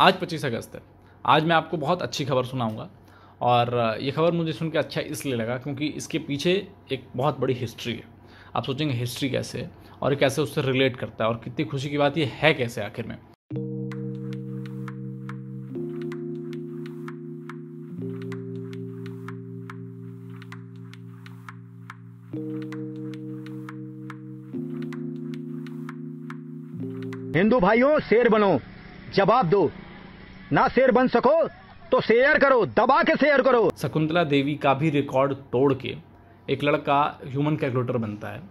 आज पच्चीस अगस्त है आज मैं आपको बहुत अच्छी खबर सुनाऊंगा और ये खबर मुझे सुन के अच्छा इसलिए लगा क्योंकि इसके पीछे एक बहुत बड़ी हिस्ट्री है आप सोचेंगे हिस्ट्री कैसे है और कैसे उससे रिलेट करता है और कितनी खुशी की बात ये है कैसे आखिर में हिंदू भाइयों शेर बनो जवाब दो ना शेर बन सको तो शेयर करो दबा के शेयर करो शकुंतला देवी का भी रिकॉर्ड तोड़ के एक लड़का ह्यूमन कैलकुलेटर बनता है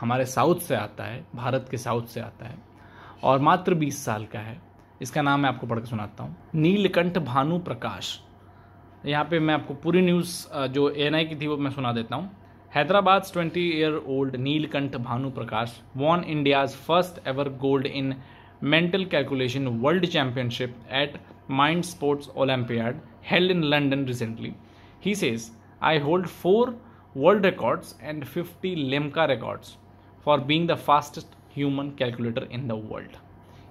हमारे साउथ से आता है भारत के साउथ से आता है और मात्र 20 साल का है इसका नाम मैं आपको पढ़कर सुनाता हूँ नीलकंठ भानु प्रकाश यहाँ पे मैं आपको पूरी न्यूज़ जो ए की थी वो मैं सुना देता हूँ Hyderabad 20 year old Neelakantha Bhanu Prakash won India's first ever gold in mental calculation world championship at mind sports olympiad held in London recently he says I hold four world records and fifty Limca records for being the fastest human calculator in the world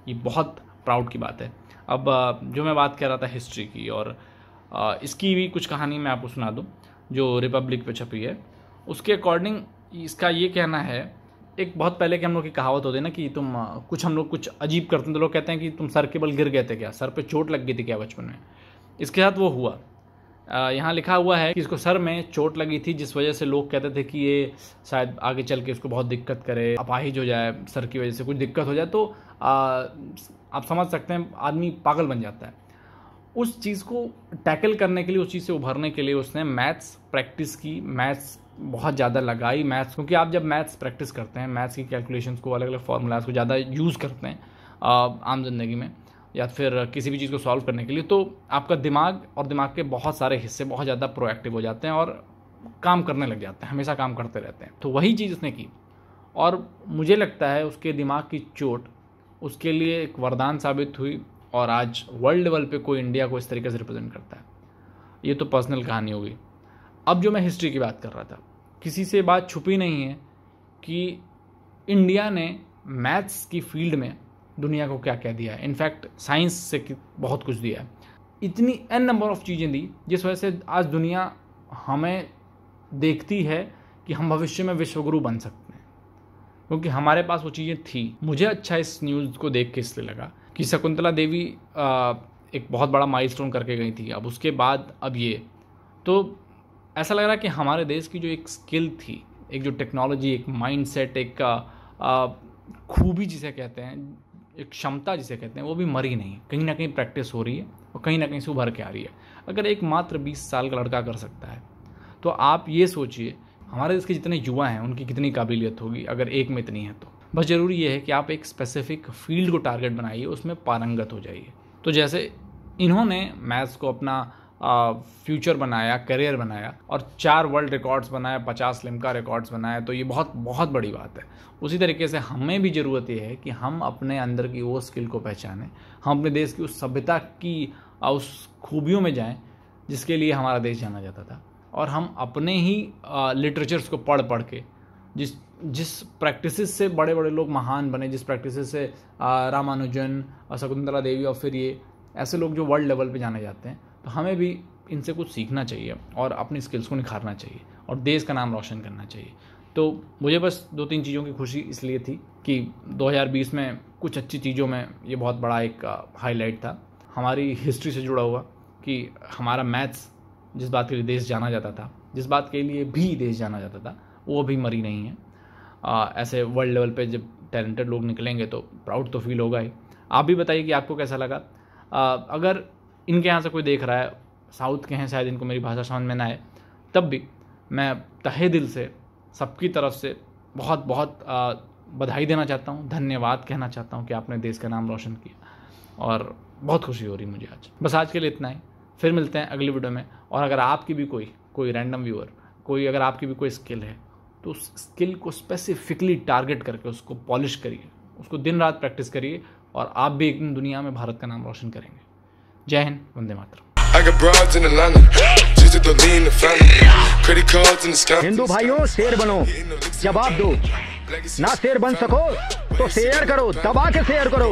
ये बहुत proud की बात है अब जो मैं बात कर रहा था हिस्ट्री की और इसकी भी कुछ कहानी मैं आपको सुना दूँ जो रिपब्लिक पे छपी है उसके अकॉर्डिंग इसका ये कहना है एक बहुत पहले के हम लोग की कहावत होती है ना कि तुम कुछ हम लोग कुछ अजीब करते हैं तो लोग कहते हैं कि तुम सर के बल गिर गए थे क्या सर पे चोट लग गई थी क्या बचपन में इसके साथ वो हुआ यहाँ लिखा हुआ है कि इसको सर में चोट लगी थी जिस वजह से लोग कहते थे कि ये शायद आगे चल के इसको बहुत दिक्कत करे अपाहिज हो जाए सर की वजह से कुछ दिक्कत हो जाए तो आ, आप समझ सकते हैं आदमी पागल बन जाता है उस चीज़ को टैकल करने के लिए उस चीज़ से उभरने के लिए उसने मैथ्स प्रैक्टिस की मैथ्स बहुत ज़्यादा लगाई मैथ्स क्योंकि आप जब मैथ्स प्रैक्टिस करते हैं मैथ्स की कैलकुलेशंस को अलग अलग फार्मूलाज को ज़्यादा यूज़ करते हैं आम ज़िंदगी में या फिर किसी भी चीज़ को सॉल्व करने के लिए तो आपका दिमाग और दिमाग के बहुत सारे हिस्से बहुत ज़्यादा प्रोएक्टिव हो जाते हैं और काम करने लग जाते हैं हमेशा काम करते रहते हैं तो वही चीज़ उसने की और मुझे लगता है उसके दिमाग की चोट उसके लिए एक वरदान साबित हुई और आज वर्ल्ड लेवल पे कोई इंडिया को इस तरीके से रिप्रेजेंट करता है ये तो पर्सनल कहानी होगी अब जो मैं हिस्ट्री की बात कर रहा था किसी से बात छुपी नहीं है कि इंडिया ने मैथ्स की फील्ड में दुनिया को क्या क्या दिया है इनफैक्ट साइंस से बहुत कुछ दिया है इतनी एन नंबर ऑफ चीज़ें दी जिस वजह से आज दुनिया हमें देखती है कि हम भविष्य में विश्वगुरु बन सकते हैं क्योंकि हमारे पास वो चीज़ें थी मुझे अच्छा इस न्यूज़ को देख के इसलिए लगा कि शकुंतला देवी एक बहुत बड़ा माइलस्टोन करके गई थी अब उसके बाद अब ये तो ऐसा लग रहा कि हमारे देश की जो एक स्किल थी एक जो टेक्नोलॉजी एक माइंडसेट एक खूबी जिसे कहते हैं एक क्षमता जिसे कहते हैं वो भी मरी नहीं कहीं ना कहीं प्रैक्टिस हो रही है और कहीं ना कहीं से उभर के आ रही है अगर एक मात्र बीस साल का लड़का कर सकता है तो आप ये सोचिए हमारे देश के जितने युवा हैं उनकी कितनी काबिलियत होगी अगर एक में इतनी है तो बस ज़रूरी यह है कि आप एक स्पेसिफिक फील्ड को टारगेट बनाइए उसमें पारंगत हो जाइए तो जैसे इन्होंने मैथ्स को अपना फ्यूचर बनाया करियर बनाया और चार वर्ल्ड रिकॉर्ड्स बनाया पचास लिमका रिकॉर्ड्स बनाया तो ये बहुत बहुत बड़ी बात है उसी तरीके से हमें भी ज़रूरत यह है कि हम अपने अंदर की वो स्किल को पहचानें हम अपने देश की उस सभ्यता की उस खूबियों में जाएं जिसके लिए हमारा देश जाना जाता था और हम अपने ही लिटरेचर्स को पढ़ पढ़ के जिस जिस प्रैक्टिस से बड़े बड़े लोग महान बने जिस प्रैक्टिस से रामानुजन शकुंतला देवी और फिर ये ऐसे लोग जो वर्ल्ड लेवल पे जाने जाते हैं तो हमें भी इनसे कुछ सीखना चाहिए और अपनी स्किल्स को निखारना चाहिए और देश का नाम रोशन करना चाहिए तो मुझे बस दो तीन चीज़ों की खुशी इसलिए थी कि 2020 में कुछ अच्छी चीज़ों में ये बहुत बड़ा एक हाईलाइट था हमारी हिस्ट्री से जुड़ा हुआ कि हमारा मैथ्स जिस बात के लिए देश जाना जाता था जिस बात के लिए भी देश जाना जाता था वो अभी मरी नहीं है आ, ऐसे वर्ल्ड लेवल पे जब टैलेंटेड लोग निकलेंगे तो प्राउड तो फील होगा ही आप भी बताइए कि आपको कैसा लगा आ, अगर इनके यहाँ से कोई देख रहा है साउथ के हैं शायद इनको मेरी भाषा समझ में ना आए तब भी मैं तहे दिल से सबकी तरफ से बहुत बहुत बधाई देना चाहता हूँ धन्यवाद कहना चाहता हूँ कि आपने देश का नाम रोशन किया और बहुत खुशी हो रही मुझे आज बस आज के लिए इतना ही फिर मिलते हैं अगली वीडियो में और अगर आपकी भी कोई कोई रैंडम व्यूअर कोई अगर आपकी भी कोई स्किल है तो उस स्किल को स्पेसिफिकली टारगेट करके उसको पॉलिश करिए उसको दिन रात प्रैक्टिस करिए और आप भी एक दिन दुनिया में भारत का नाम रोशन करेंगे जय हिंद वंदे मातर हिंदू भाइयों शेर बनो जवाब दो ना शेर बन सको तो शेयर करो दबा के शेयर करो